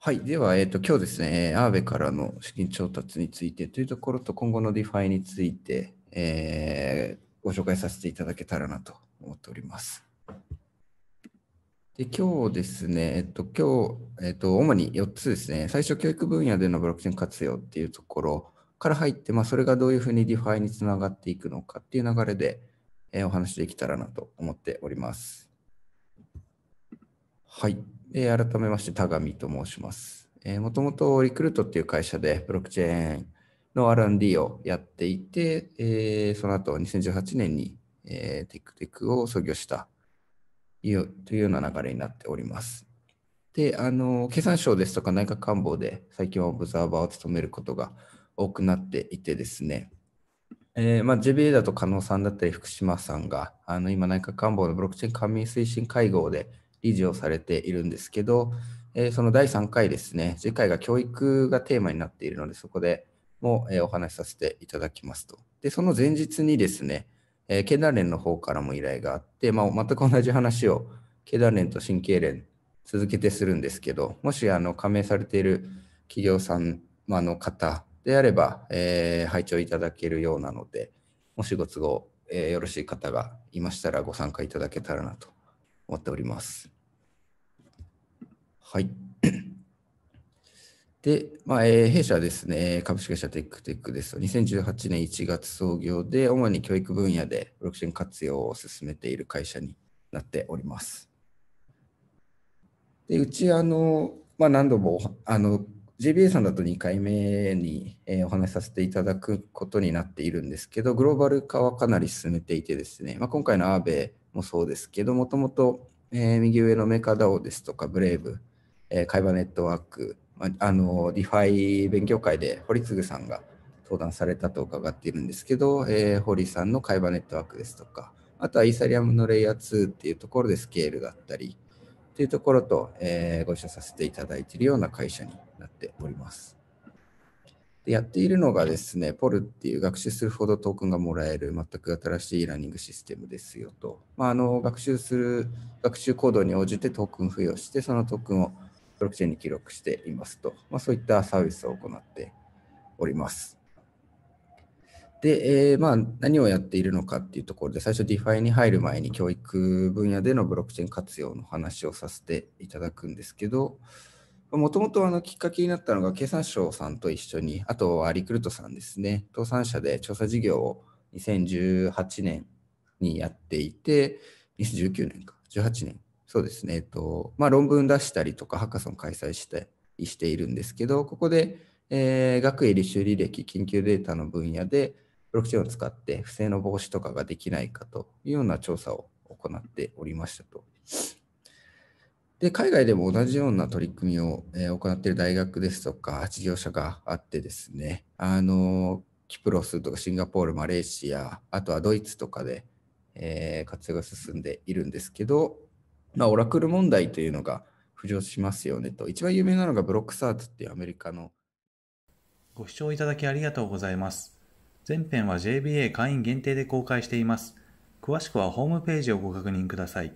はい。では、えっ、と、今日ですね、えーアーベからの資金調達についてというところと、今後のディファイについて、えーご紹介させていただけたらなと思っております。で、今日ですね、えっと、今日、えっと、主に4つですね、最初、教育分野でのブロックチェーン活用っていうところから入って、まあ、それがどういうふうにディファイにつながっていくのかっていう流れで、えーお話できたらなと思っております。はい。えー、改めまして、田上と申します。もともとリクルートっていう会社でブロックチェーンの R&D をやっていて、えー、その後2018年に、えー、テックテックを創業したというような流れになっております。で、あの、経産省ですとか内閣官房で最近はオブザーバーを務めることが多くなっていてですね、えー、まあ、JBA だと加納さんだったり福島さんがあの今内閣官房のブロックチェーン官民推進会合で理事をされているんですけど、えその第3回ですね、次回が教育がテーマになっているので、そこでも、えお話しさせていただきますと。で、その前日にですね、えー、経団連の方からも依頼があって、まあ、全く同じ話を経団連と新経連続けてするんですけど、もしあの加盟されている企業さんの方であれば、えー、拝聴いただけるようなので、もしご都合、えー、よろしい方がいましたらご参加いただけたらなと思っております。はい。で、まあえ弊社ですね、株式会社テックテックですと、2018年1月創業で、主に教育分野でブロックチェーン活用を進めている会社になっております。でうちあの、まあ、何度もあの JBA さんだと2回目に、えー、お話しさせていただくことになっているんですけど、グローバル化はかなり進めていてですね、まあ、今回のアーベもそうですけど、もともと、右上のメカダオですとか、ブレイブ、えー、会話ネットワーク、まあ、あの、ディファイ勉強会で堀次さんが登壇されたと伺っているんですけど、えー、堀さんの会話ネットワークですとか、あとはイーサリアムのレイヤー2っていうところでスケールだったり、っていうところと、えー、ご一緒させていただいているような会社になっております。でやっているのがですね、ポルっていう学習するほどトークンがもらえる全く新しいラーニングシステムですよと。まあ、あの学習する学習行動に応じてトークン付与して、そのトークンをブロックチェーンに記録していますと。まあ、そういったサービスを行っております。で、えー、まあ、何をやっているのかっていうところで、最初 DeFi に入る前に教育分野でのブロックチェーン活用の話をさせていただくんですけど、もともときっかけになったのが経産省さんと一緒に、あとはリクルートさんですね、倒産者で調査事業を2018年にやっていて、2019年か、18年、そうですね、えっとまあ、論文出したりとか、ハッカソン開催してしているんですけど、ここで、えー、学位履修履歴、研究データの分野で、ブロックチェーンを使って不正の防止とかができないかというような調査を行っておりましたと。で海外でも同じような取り組みを、えー、行っている大学ですとか事業者があってですねあのキプロスとかシンガポールマレーシアあとはドイツとかで、えー、活用が進んでいるんですけど、まあ、オラクル問題というのが浮上しますよねと一番有名なのがブロックサーツっていうアメリカのご視聴いただきありがとうございます全編は JBA 会員限定で公開しています詳しくはホームページをご確認ください